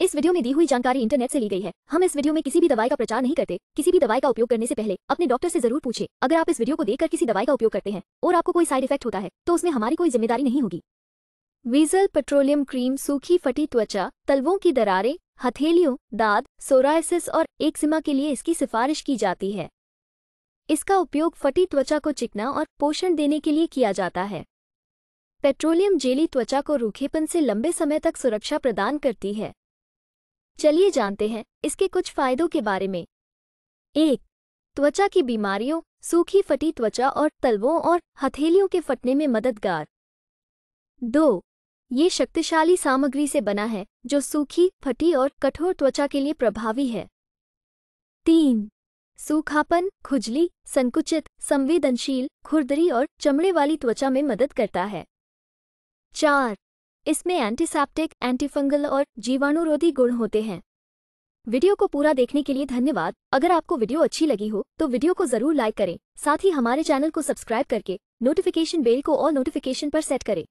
इस वीडियो में दी हुई जानकारी इंटरनेट से ली गई है हम इस वीडियो में किसी भी दवाई का प्रचार नहीं करते किसी भी दवाई का उपयोग करने से पहले अपने डॉक्टर से जरूर पूछे अगर आप इस वीडियो को देखकर किसी दवाई का उपयोग करते हैं और आपको कोई साइड इफेक्ट होता है तो उसमें हमारी कोई जिम्मेदारी नहीं होगी वीजल पेट्रोलियम क्रीम सूखी फटी त्वचा तलवों की दरारें हथेलियों दाद सोरायसिस और एक्जिमा के लिए इसकी सिफारिश की जाती है इसका उपयोग फटी त्वचा को चिकना और पोषण देने के लिए किया जाता है पेट्रोलियम जेली त्वचा को रूखेपन से लंबे समय तक सुरक्षा प्रदान करती है चलिए जानते हैं इसके कुछ फायदों के बारे में एक त्वचा की बीमारियों सूखी फटी त्वचा और तलवों और हथेलियों के फटने में मददगार दो ये शक्तिशाली सामग्री से बना है जो सूखी फटी और कठोर त्वचा के लिए प्रभावी है तीन सूखापन खुजली संकुचित संवेदनशील खुरदरी और चमड़े वाली त्वचा में मदद करता है चार इसमें एंटीसेप्टिक एंटीफंगल और जीवाणुरोधी गुण होते हैं वीडियो को पूरा देखने के लिए धन्यवाद अगर आपको वीडियो अच्छी लगी हो तो वीडियो को जरूर लाइक करें साथ ही हमारे चैनल को सब्सक्राइब करके नोटिफिकेशन बेल को ऑल नोटिफिकेशन पर सेट करें